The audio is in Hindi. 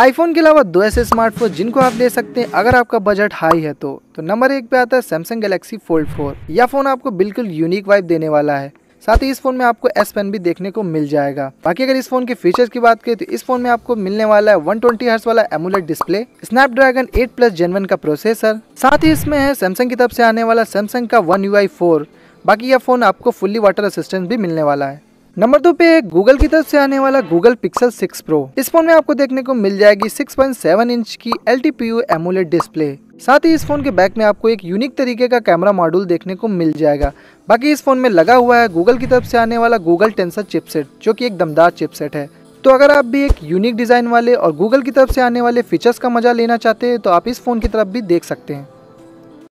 आईफोन के अलावा दो ऐसे स्मार्टफोन जिनको आप ले सकते हैं अगर आपका बजट हाई है तो तो नंबर एक पे आता है सैमसंग गैलेक्सी फोल्ड फोर यह फोन आपको बिल्कुल यूनिक वाइब देने वाला है साथ ही इस फोन में आपको एस पेन भी देखने को मिल जाएगा बाकी अगर इस फोन के फीचर्स की बात करें तो इस फोन में आपको मिलने वाला है 120 ट्वेंटी वाला AMOLED display Snapdragon 8 plus gen one का प्रोसेसर साथ ही इसमें है सैमसंग की तरफ से आने वाला सैमसंग का वन यू बाकी यह फोन आपको फुल्ली वाटर असिस्टेंस भी मिलने वाला है नंबर दो पे गूगल की तरफ से आने वाला गूगल पिक्सल 6 प्रो इस फोन में आपको देखने को मिल जाएगी 6.7 इंच की L T P AMOLED display साथ ही इस फोन के बैक में आपको एक यूनिक तरीके का कैमरा मॉड्यूल देखने को मिल जाएगा बाकी इस फोन में लगा हुआ है गूगल की तरफ से आने वाला गूगल टेंसर चिपसेट जो की एक दमदार चिपसेट है तो अगर आप भी एक यूनिक डिज़ाइन वाले और गूगल की तरफ से आने वाले फीचर्स का मजा लेना चाहते हैं तो आप इस फ़ोन की तरफ भी देख सकते हैं